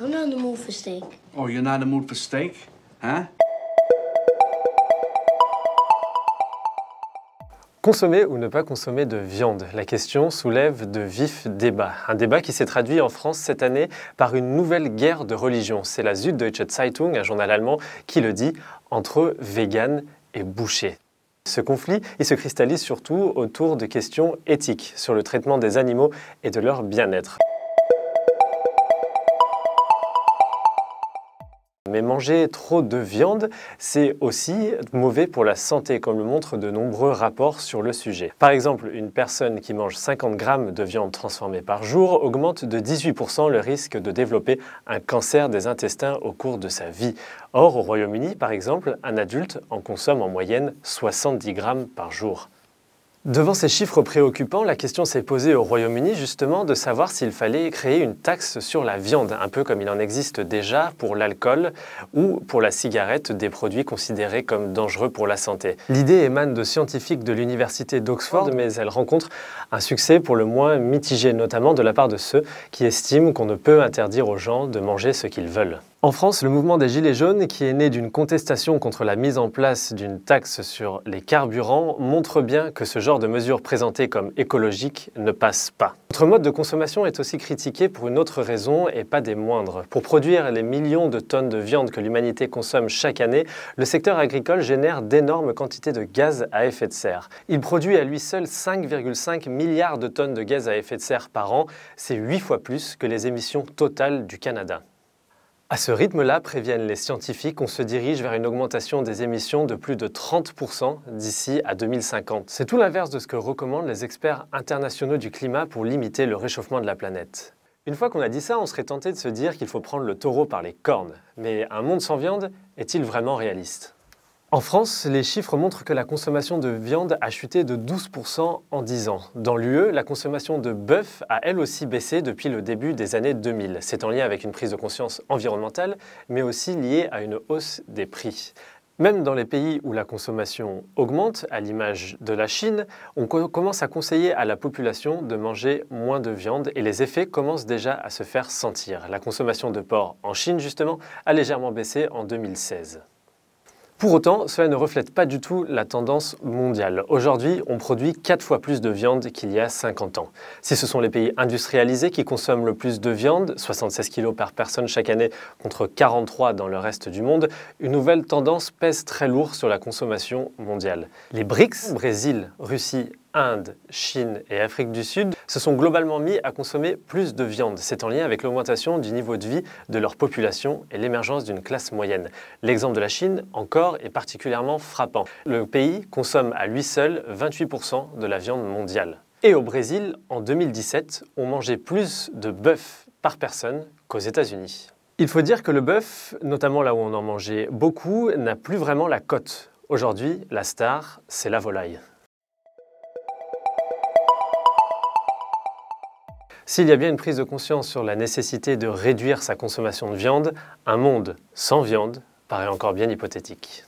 Oh, you're the Consommer ou ne pas consommer de viande La question soulève de vifs débats. Un débat qui s'est traduit en France cette année par une nouvelle guerre de religion. C'est la Süddeutsche Zeitung, un journal allemand, qui le dit entre vegan et boucher. Ce conflit, il se cristallise surtout autour de questions éthiques sur le traitement des animaux et de leur bien-être. Mais manger trop de viande, c'est aussi mauvais pour la santé, comme le montrent de nombreux rapports sur le sujet. Par exemple, une personne qui mange 50 grammes de viande transformée par jour augmente de 18% le risque de développer un cancer des intestins au cours de sa vie. Or, au Royaume-Uni, par exemple, un adulte en consomme en moyenne 70 grammes par jour. Devant ces chiffres préoccupants, la question s'est posée au Royaume-Uni justement de savoir s'il fallait créer une taxe sur la viande, un peu comme il en existe déjà pour l'alcool ou pour la cigarette, des produits considérés comme dangereux pour la santé. L'idée émane de scientifiques de l'université d'Oxford, mais elle rencontre un succès pour le moins mitigé, notamment de la part de ceux qui estiment qu'on ne peut interdire aux gens de manger ce qu'ils veulent. En France, le mouvement des Gilets jaunes, qui est né d'une contestation contre la mise en place d'une taxe sur les carburants, montre bien que ce genre de mesures présentées comme écologiques ne passe pas. Notre mode de consommation est aussi critiqué pour une autre raison et pas des moindres. Pour produire les millions de tonnes de viande que l'humanité consomme chaque année, le secteur agricole génère d'énormes quantités de gaz à effet de serre. Il produit à lui seul 5,5 milliards de tonnes de gaz à effet de serre par an, c'est 8 fois plus que les émissions totales du Canada. À ce rythme-là, préviennent les scientifiques, on se dirige vers une augmentation des émissions de plus de 30% d'ici à 2050. C'est tout l'inverse de ce que recommandent les experts internationaux du climat pour limiter le réchauffement de la planète. Une fois qu'on a dit ça, on serait tenté de se dire qu'il faut prendre le taureau par les cornes. Mais un monde sans viande est-il vraiment réaliste en France, les chiffres montrent que la consommation de viande a chuté de 12% en 10 ans. Dans l'UE, la consommation de bœuf a elle aussi baissé depuis le début des années 2000. C'est en lien avec une prise de conscience environnementale, mais aussi liée à une hausse des prix. Même dans les pays où la consommation augmente, à l'image de la Chine, on commence à conseiller à la population de manger moins de viande et les effets commencent déjà à se faire sentir. La consommation de porc en Chine, justement, a légèrement baissé en 2016. Pour autant, cela ne reflète pas du tout la tendance mondiale. Aujourd'hui, on produit 4 fois plus de viande qu'il y a 50 ans. Si ce sont les pays industrialisés qui consomment le plus de viande, 76 kg par personne chaque année contre 43 dans le reste du monde, une nouvelle tendance pèse très lourd sur la consommation mondiale. Les BRICS, Brésil, Russie, Inde, Chine et Afrique du Sud se sont globalement mis à consommer plus de viande. C'est en lien avec l'augmentation du niveau de vie de leur population et l'émergence d'une classe moyenne. L'exemple de la Chine, encore, est particulièrement frappant. Le pays consomme à lui seul 28% de la viande mondiale. Et au Brésil, en 2017, on mangeait plus de bœuf par personne qu'aux États-Unis. Il faut dire que le bœuf, notamment là où on en mangeait beaucoup, n'a plus vraiment la cote. Aujourd'hui, la star, c'est la volaille. S'il y a bien une prise de conscience sur la nécessité de réduire sa consommation de viande, un monde sans viande paraît encore bien hypothétique.